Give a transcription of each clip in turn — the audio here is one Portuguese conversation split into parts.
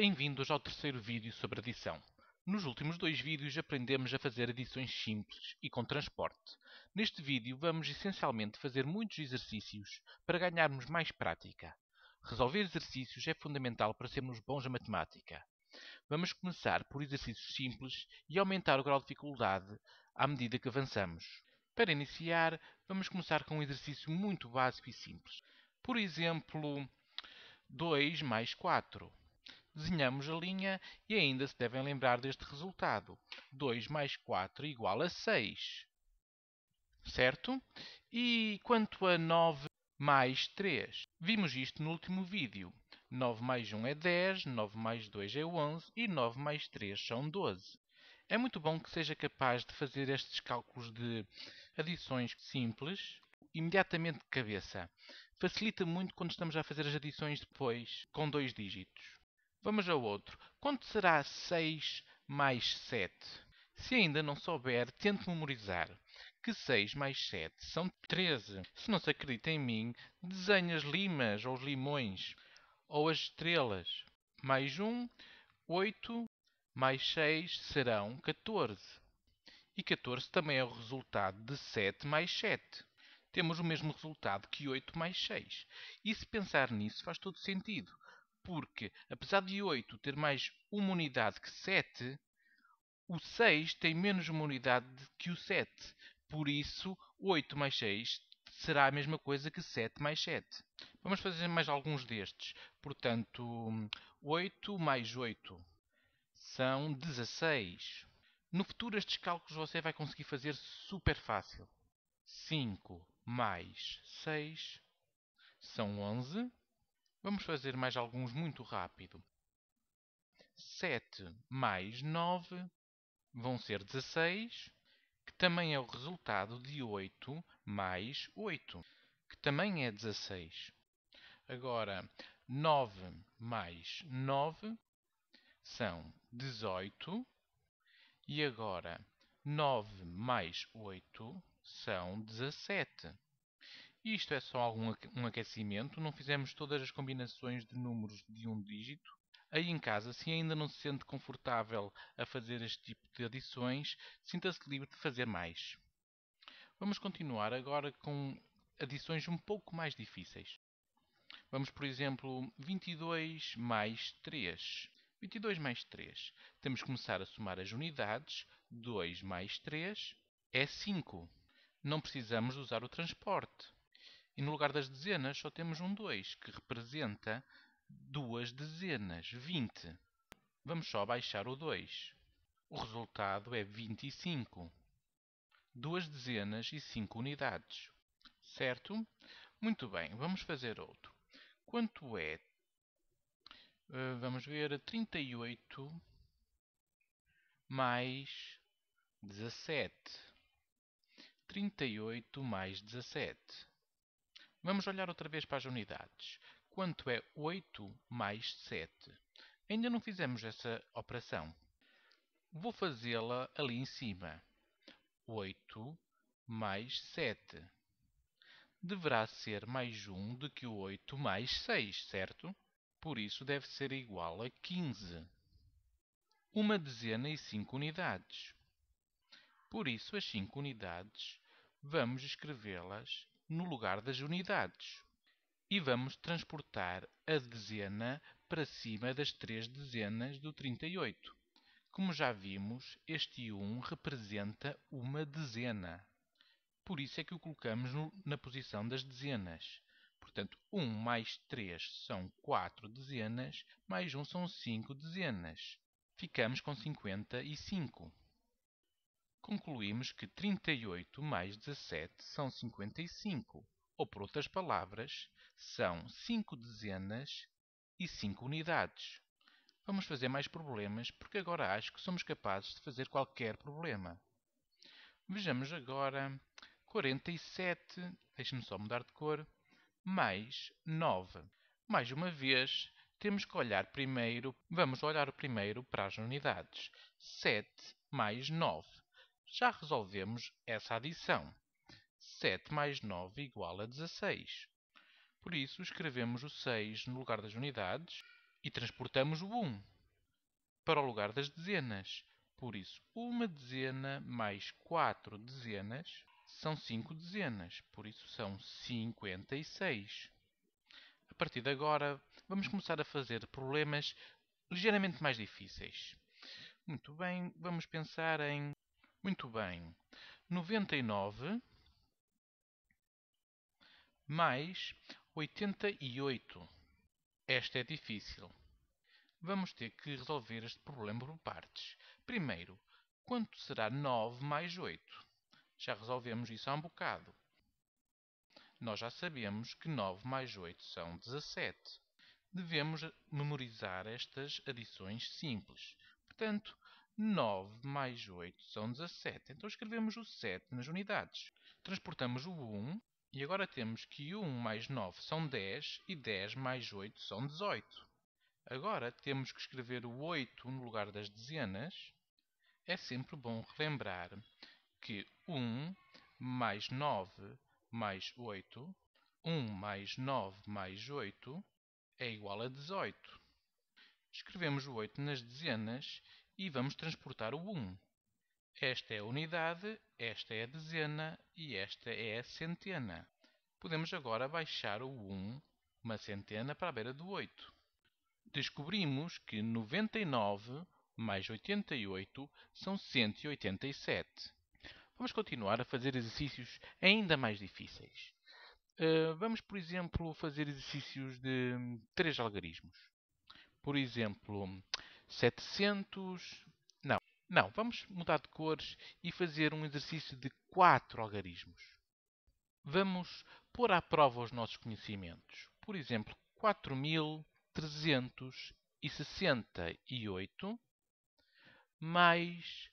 Bem-vindos ao terceiro vídeo sobre adição. Nos últimos dois vídeos aprendemos a fazer adições simples e com transporte. Neste vídeo vamos essencialmente fazer muitos exercícios para ganharmos mais prática. Resolver exercícios é fundamental para sermos bons a matemática. Vamos começar por exercícios simples e aumentar o grau de dificuldade à medida que avançamos. Para iniciar, vamos começar com um exercício muito básico e simples. Por exemplo, 2 mais 4. Desenhamos a linha e ainda se devem lembrar deste resultado. 2 mais 4 igual a 6. Certo? E quanto a 9 mais 3? Vimos isto no último vídeo. 9 mais 1 é 10, 9 mais 2 é 11 e 9 mais 3 são 12. É muito bom que seja capaz de fazer estes cálculos de adições simples imediatamente de cabeça. Facilita muito quando estamos a fazer as adições depois com dois dígitos. Vamos ao outro. Quanto será 6 mais 7? Se ainda não souber, tente memorizar que 6 mais 7 são 13. Se não se acredita em mim, desenhe as limas ou os limões ou as estrelas. Mais 1, 8 mais 6 serão 14. E 14 também é o resultado de 7 mais 7. Temos o mesmo resultado que 8 mais 6. E se pensar nisso faz todo sentido porque, apesar de 8 ter mais uma unidade que 7, o 6 tem menos uma unidade que o 7. Por isso, 8 mais 6 será a mesma coisa que 7 mais 7. Vamos fazer mais alguns destes. Portanto, 8 mais 8 são 16. No futuro, estes cálculos você vai conseguir fazer super fácil. 5 mais 6 são 11. Vamos fazer mais alguns muito rápido. 7 mais 9 vão ser 16, que também é o resultado de 8 mais 8, que também é 16. Agora, 9 mais 9 são 18, e agora 9 mais 8 são 17. Isto é só algum um aquecimento, não fizemos todas as combinações de números de um dígito. Aí em casa, se ainda não se sente confortável a fazer este tipo de adições, sinta-se livre de fazer mais. Vamos continuar agora com adições um pouco mais difíceis. Vamos, por exemplo, 22 mais 3. 22 mais 3. Temos que começar a somar as unidades. 2 mais 3 é 5. Não precisamos usar o transporte. E no lugar das dezenas só temos um 2, que representa duas dezenas, 20. Vamos só baixar o 2. O resultado é 25. Duas dezenas e 5 unidades. Certo? Muito bem, vamos fazer outro. Quanto é? Eh, vamos ver, 38 mais 17. 38 mais 17. Vamos olhar outra vez para as unidades. Quanto é 8 mais 7? Ainda não fizemos essa operação. Vou fazê-la ali em cima. 8 mais 7. Deverá ser mais 1 do que o 8 mais 6, certo? Por isso deve ser igual a 15. Uma dezena e 5 unidades. Por isso, as 5 unidades, vamos escrevê-las no lugar das unidades. E vamos transportar a dezena para cima das três dezenas do 38. Como já vimos, este 1 representa uma dezena. Por isso é que o colocamos no, na posição das dezenas. Portanto, 1 mais 3 são 4 dezenas, mais 1 são 5 dezenas. Ficamos com 55 concluímos que 38 mais 17 são 55, ou por outras palavras, são 5 dezenas e 5 unidades. Vamos fazer mais problemas, porque agora acho que somos capazes de fazer qualquer problema. Vejamos agora 47, deixe-me só mudar de cor, mais 9. Mais uma vez, temos que olhar primeiro, vamos olhar primeiro para as unidades. 7 mais 9. Já resolvemos essa adição. 7 mais 9 igual a 16. Por isso, escrevemos o 6 no lugar das unidades e transportamos o 1 para o lugar das dezenas. Por isso, uma dezena mais 4 dezenas são 5 dezenas. Por isso, são 56. A partir de agora, vamos começar a fazer problemas ligeiramente mais difíceis. Muito bem, vamos pensar em muito bem. 99 mais 88. Esta é difícil. Vamos ter que resolver este problema por partes. Primeiro, quanto será 9 mais 8? Já resolvemos isso há um bocado. Nós já sabemos que 9 mais 8 são 17. Devemos memorizar estas adições simples. Portanto, 9 mais 8 são 17. Então escrevemos o 7 nas unidades. Transportamos o 1 e agora temos que 1 mais 9 são 10 e 10 mais 8 são 18. Agora temos que escrever o 8 no lugar das dezenas. É sempre bom relembrar que 1 mais 9 mais 8, 1 mais 9 mais 8 é igual a 18. Escrevemos o 8 nas dezenas e vamos transportar o 1. Esta é a unidade, esta é a dezena e esta é a centena. Podemos agora baixar o 1, uma centena, para a beira do 8. Descobrimos que 99 mais 88 são 187. Vamos continuar a fazer exercícios ainda mais difíceis. Uh, vamos, por exemplo, fazer exercícios de três algarismos. Por exemplo, 700. Não, não, vamos mudar de cores e fazer um exercício de 4 algarismos. Vamos pôr à prova os nossos conhecimentos. Por exemplo, 4368 mais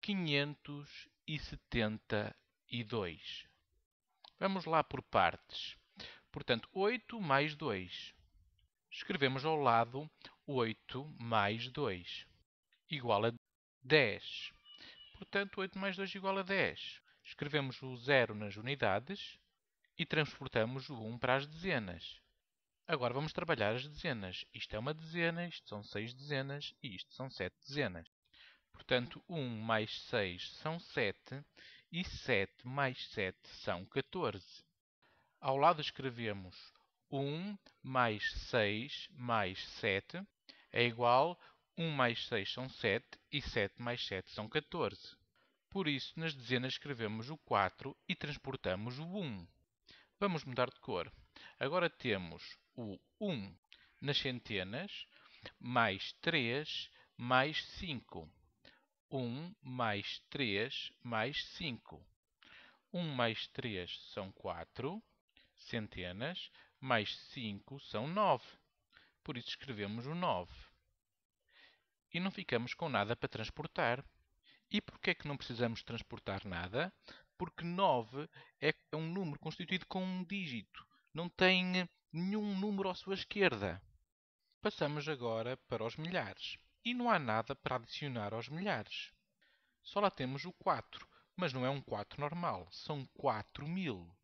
572. Vamos lá por partes. Portanto, 8 mais 2. Escrevemos ao lado 8 mais 2 igual a 10. Portanto, 8 mais 2 igual a 10. Escrevemos o 0 nas unidades e transportamos o 1 para as dezenas. Agora vamos trabalhar as dezenas. Isto é uma dezena, isto são 6 dezenas e isto são 7 dezenas. Portanto, 1 mais 6 são 7 e 7 mais 7 são 14. Ao lado escrevemos 1 mais 6 mais 7 é igual a 1 mais 6 são 7 e 7 mais 7 são 14. Por isso, nas dezenas escrevemos o 4 e transportamos o 1. Vamos mudar de cor. Agora temos o 1 nas centenas, mais 3, mais 5. 1 mais 3 mais 5. 1 mais 3 são 4 centenas mais 5 são 9. Por isso escrevemos o 9. E não ficamos com nada para transportar. E por que é que não precisamos transportar nada? Porque 9 é um número constituído com um dígito. Não tem nenhum número à sua esquerda. Passamos agora para os milhares. E não há nada para adicionar aos milhares. Só lá temos o 4, mas não é um 4 normal, são 4 mil.